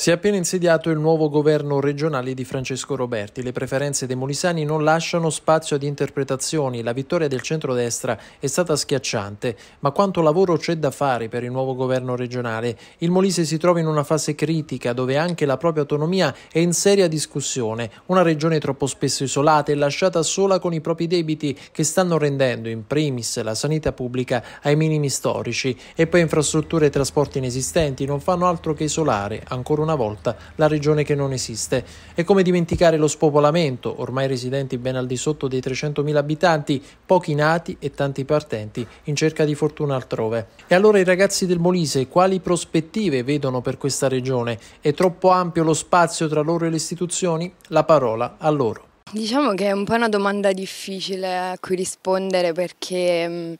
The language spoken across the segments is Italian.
Si è appena insediato il nuovo governo regionale di Francesco Roberti. Le preferenze dei molisani non lasciano spazio ad interpretazioni. La vittoria del centrodestra è stata schiacciante, ma quanto lavoro c'è da fare per il nuovo governo regionale? Il Molise si trova in una fase critica dove anche la propria autonomia è in seria discussione. Una regione troppo spesso isolata e lasciata sola con i propri debiti che stanno rendendo in primis la sanità pubblica ai minimi storici e poi infrastrutture e trasporti inesistenti non fanno altro che isolare ancora una una volta la regione che non esiste. E come dimenticare lo spopolamento, ormai residenti ben al di sotto dei 300.000 abitanti, pochi nati e tanti partenti in cerca di fortuna altrove. E allora i ragazzi del Molise quali prospettive vedono per questa regione? È troppo ampio lo spazio tra loro e le istituzioni? La parola a loro. Diciamo che è un po' una domanda difficile a cui rispondere perché mm,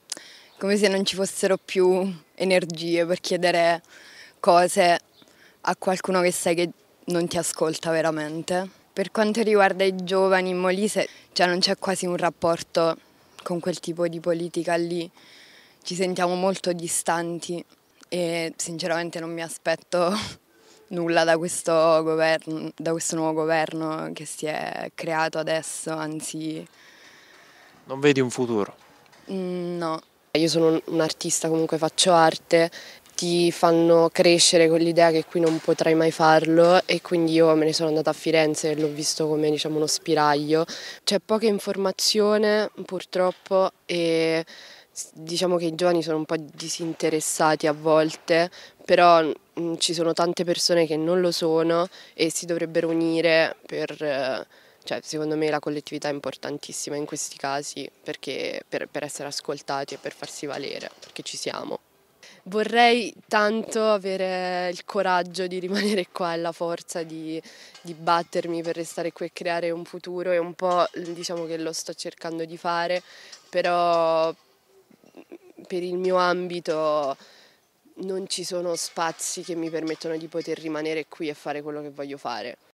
come se non ci fossero più energie per chiedere cose a qualcuno che sai che non ti ascolta veramente. Per quanto riguarda i giovani in Molise, cioè non c'è quasi un rapporto con quel tipo di politica lì, ci sentiamo molto distanti e sinceramente non mi aspetto nulla da questo, governo, da questo nuovo governo che si è creato adesso, anzi... Non vedi un futuro? Mm, no, io sono un artista, comunque faccio arte ti fanno crescere con l'idea che qui non potrai mai farlo e quindi io me ne sono andata a Firenze e l'ho visto come diciamo, uno spiraglio. C'è poca informazione purtroppo e diciamo che i giovani sono un po' disinteressati a volte, però mh, ci sono tante persone che non lo sono e si dovrebbero unire per... Eh, cioè, secondo me la collettività è importantissima in questi casi perché, per, per essere ascoltati e per farsi valere, perché ci siamo. Vorrei tanto avere il coraggio di rimanere qua e la forza di, di, battermi per restare qui e creare un futuro È un po' diciamo che lo sto cercando di fare, però mm, per il mio ambito non ci sono spazi che mi permettono di poter rimanere qui e fare quello che voglio fare.